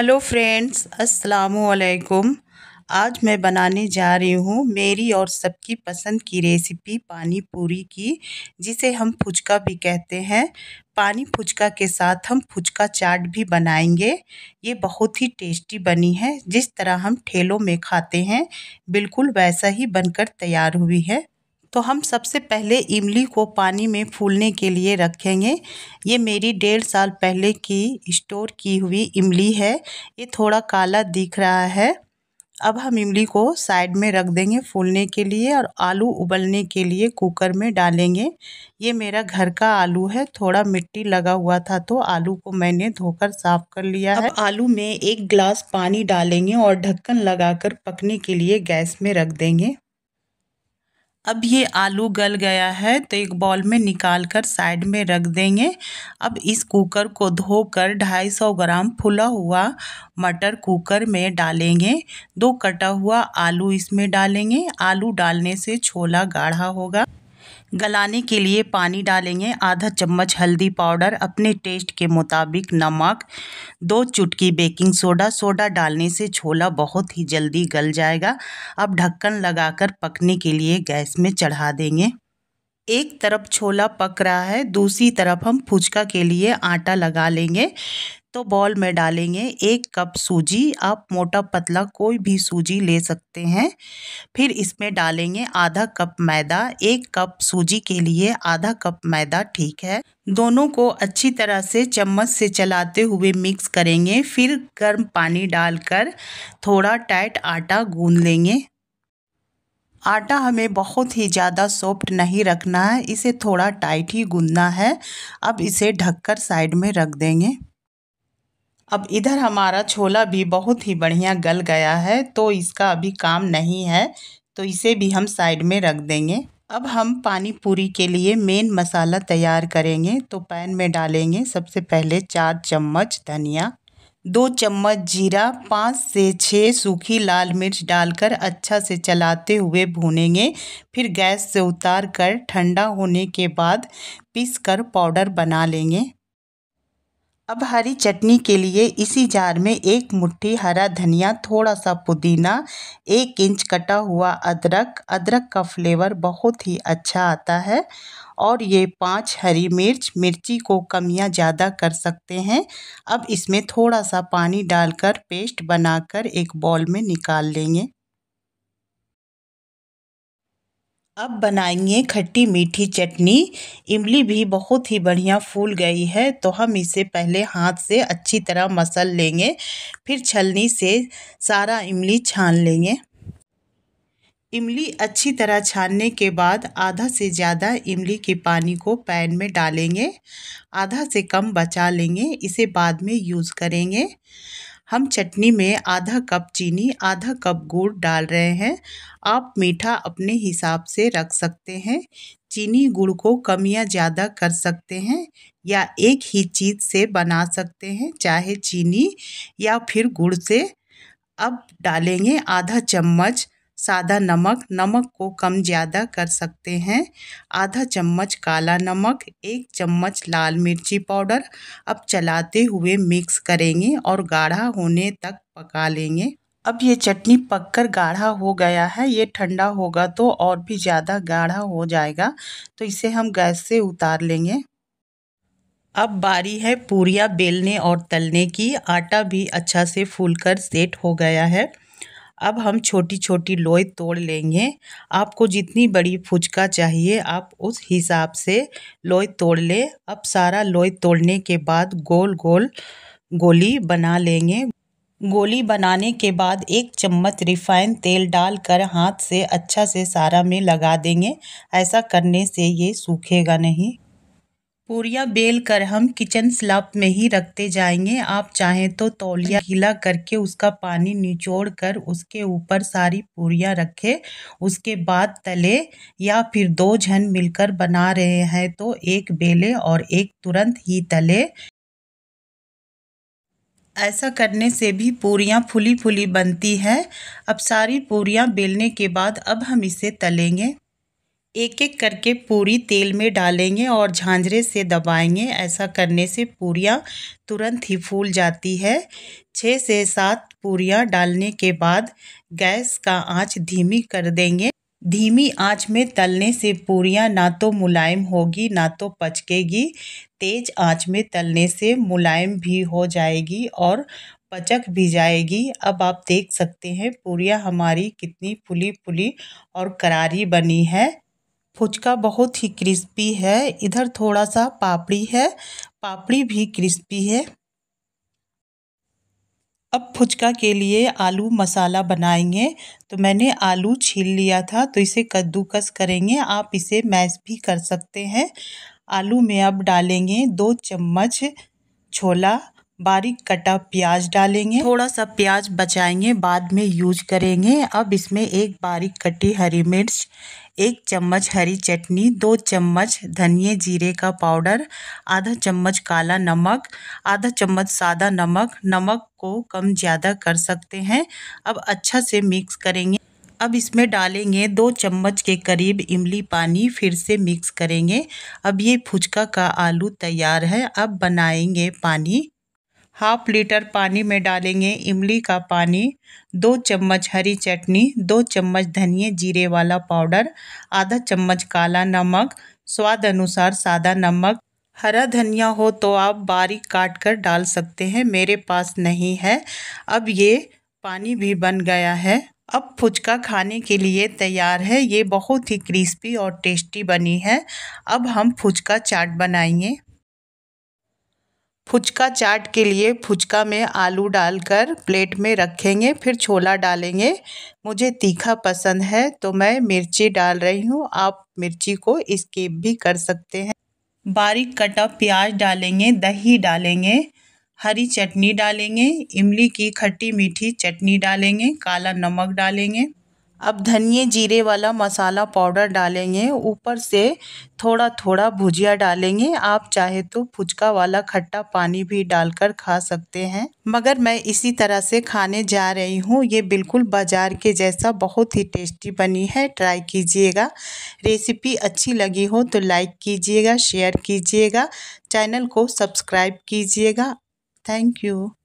hello friends अस्सलाम वालेकुम आज मैं बनाने जा रही हूँ मेरी और सबकी पसंद की रेसिपी पानी पूरी की जिसे हम फुचका भी कहते हैं पानी फुचका के साथ हम फुचका चाट भी बनाएंगे ये बहुत ही टेस्टी बनी है जिस तरह हम ठेलों में खाते हैं बिल्कुल वैसा ही बनकर तैयार हुई है तो हम सबसे पहले इमली को पानी में फूलने के लिए रखेंगे ये मेरी डेढ़ साल पहले की स्टोर की हुई इमली है ये थोड़ा काला दिख रहा है अब हम इमली को साइड में रख देंगे फूलने के लिए और आलू उबलने के लिए कुकर में डालेंगे ये मेरा घर का आलू है थोड़ा मिट्टी लगा हुआ था तो आलू को मैंने धोकर साफ कर लिया है अब आलू में एक गिलास पानी डालेंगे और ढक्कन लगाकर पकने के लिए गैस में रख देंगे अब ये आलू गल गया है तो एक बॉल में निकाल कर साइड में रख देंगे अब इस कुकर को धोकर 250 ग्राम फुला हुआ मटर कुकर में डालेंगे दो कटा हुआ आलू इसमें डालेंगे आलू डालने से छोला गाढ़ा होगा गलाने के लिए पानी डालेंगे आधा चम्मच हल्दी पाउडर अपने टेस्ट के मुताबिक नमक दो चुटकी बेकिंग सोडा सोडा डालने से छोला बहुत ही जल्दी गल जाएगा अब ढक्कन लगाकर पकने के लिए गैस में चढ़ा देंगे एक तरफ छोला पक रहा है दूसरी तरफ हम फुचका के लिए आटा लगा लेंगे तो बॉल में डालेंगे एक कप सूजी आप मोटा पतला कोई भी सूजी ले सकते हैं फिर इसमें डालेंगे आधा कप मैदा एक कप सूजी के लिए आधा कप मैदा ठीक है दोनों को अच्छी तरह से चम्मच से चलाते हुए मिक्स करेंगे फिर गर्म पानी डालकर थोड़ा टाइट आटा गूंद लेंगे आटा हमें बहुत ही ज़्यादा सॉफ्ट नहीं रखना है इसे थोड़ा टाइट ही गूंदना है अब इसे ढककर साइड में रख देंगे अब इधर हमारा छोला भी बहुत ही बढ़िया गल गया है तो इसका अभी काम नहीं है तो इसे भी हम साइड में रख देंगे अब हम पानी पूरी के लिए मेन मसाला तैयार करेंगे तो पैन में डालेंगे सबसे पहले चार चम्मच धनिया दो चम्मच जीरा पाँच से छः सूखी लाल मिर्च डालकर अच्छा से चलाते हुए भूनेंगे फिर गैस से उतार कर ठंडा होने के बाद पीस कर पाउडर बना लेंगे अब हरी चटनी के लिए इसी जार में एक मुट्ठी हरा धनिया थोड़ा सा पुदीना एक इंच कटा हुआ अदरक अदरक का फ्लेवर बहुत ही अच्छा आता है और ये पांच हरी मिर्च मिर्ची को कमियां ज़्यादा कर सकते हैं अब इसमें थोड़ा सा पानी डालकर पेस्ट बनाकर एक बॉल में निकाल लेंगे अब बनाएंगे खट्टी मीठी चटनी इमली भी बहुत ही बढ़िया फूल गई है तो हम इसे पहले हाथ से अच्छी तरह मसल लेंगे फिर छलनी से सारा इमली छान लेंगे इमली अच्छी तरह छानने के बाद आधा से ज़्यादा इमली के पानी को पैन में डालेंगे आधा से कम बचा लेंगे इसे बाद में यूज़ करेंगे हम चटनी में आधा कप चीनी आधा कप गुड़ डाल रहे हैं आप मीठा अपने हिसाब से रख सकते हैं चीनी गुड़ को कम या ज़्यादा कर सकते हैं या एक ही चीज़ से बना सकते हैं चाहे चीनी या फिर गुड़ से अब डालेंगे आधा चम्मच सादा नमक नमक को कम ज़्यादा कर सकते हैं आधा चम्मच काला नमक एक चम्मच लाल मिर्ची पाउडर अब चलाते हुए मिक्स करेंगे और गाढ़ा होने तक पका लेंगे अब ये चटनी पककर गाढ़ा हो गया है ये ठंडा होगा तो और भी ज़्यादा गाढ़ा हो जाएगा तो इसे हम गैस से उतार लेंगे अब बारी है पूरियाँ बेलने और तलने की आटा भी अच्छा से फूल सेट हो गया है अब हम छोटी छोटी लोई तोड़ लेंगे आपको जितनी बड़ी फुचका चाहिए आप उस हिसाब से लोई तोड़ लें अब सारा लोई तोड़ने के बाद गोल गोल गोली बना लेंगे गोली बनाने के बाद एक चम्मच रिफाइन तेल डालकर हाथ से अच्छा से सारा में लगा देंगे ऐसा करने से ये सूखेगा नहीं पूरियाँ बेल कर हम किचन स्लब में ही रखते जाएंगे आप चाहें तो तौलिया हिला करके उसका पानी निचोड़ कर उसके ऊपर सारी पूरियाँ रखें उसके बाद तले या फिर दो जन मिलकर बना रहे हैं तो एक बेले और एक तुरंत ही तले ऐसा करने से भी पूरियाँ फुली फुली बनती हैं अब सारी पूरियाँ बेलने के बाद अब हम इसे तलेंगे एक एक करके पूरी तेल में डालेंगे और झांझरे से दबाएंगे ऐसा करने से पूरियाँ तुरंत ही फूल जाती है छः से सात पूरियाँ डालने के बाद गैस का आंच धीमी कर देंगे धीमी आंच में तलने से पूरियाँ ना तो मुलायम होगी ना तो पचकेगी तेज आंच में तलने से मुलायम भी हो जाएगी और पचक भी जाएगी अब आप देख सकते हैं पूरियाँ हमारी कितनी फुली फुली और करारी बनी है फुचका बहुत ही क्रिस्पी है इधर थोड़ा सा पापड़ी है पापड़ी भी क्रिस्पी है अब फुचका के लिए आलू मसाला बनाएंगे तो मैंने आलू छील लिया था तो इसे कद्दूकस करेंगे आप इसे मैश भी कर सकते हैं आलू में अब डालेंगे दो चम्मच छोला बारीक कटा प्याज डालेंगे थोड़ा सा प्याज बचाएंगे बाद में यूज करेंगे अब इसमें एक बारीक कटी हरी मिर्च एक चम्मच हरी चटनी दो चम्मच धनिए जीरे का पाउडर आधा चम्मच काला नमक आधा चम्मच सादा नमक नमक को कम ज़्यादा कर सकते हैं अब अच्छा से मिक्स करेंगे अब इसमें डालेंगे दो चम्मच के करीब इमली पानी फिर से मिक्स करेंगे अब ये फुचका का आलू तैयार है अब बनाएंगे पानी हाफ लीटर पानी में डालेंगे इमली का पानी दो चम्मच हरी चटनी दो चम्मच धनिए जीरे वाला पाउडर आधा चम्मच काला नमक स्वाद अनुसार सादा नमक हरा धनिया हो तो आप बारीक काट कर डाल सकते हैं मेरे पास नहीं है अब ये पानी भी बन गया है अब फुचका खाने के लिए तैयार है ये बहुत ही क्रिस्पी और टेस्टी बनी है अब हम फुचका चाट बनाएंगे फुचका चाट के लिए फुचका में आलू डालकर प्लेट में रखेंगे फिर छोला डालेंगे मुझे तीखा पसंद है तो मैं मिर्ची डाल रही हूँ आप मिर्ची को स्किप भी कर सकते हैं बारीक कटा प्याज डालेंगे दही डालेंगे हरी चटनी डालेंगे इमली की खट्टी मीठी चटनी डालेंगे काला नमक डालेंगे अब धनिए जीरे वाला मसाला पाउडर डालेंगे ऊपर से थोड़ा थोड़ा भुजिया डालेंगे आप चाहे तो फुचका वाला खट्टा पानी भी डालकर खा सकते हैं मगर मैं इसी तरह से खाने जा रही हूँ ये बिल्कुल बाज़ार के जैसा बहुत ही टेस्टी बनी है ट्राई कीजिएगा रेसिपी अच्छी लगी हो तो लाइक कीजिएगा शेयर कीजिएगा चैनल को सब्सक्राइब कीजिएगा थैंक यू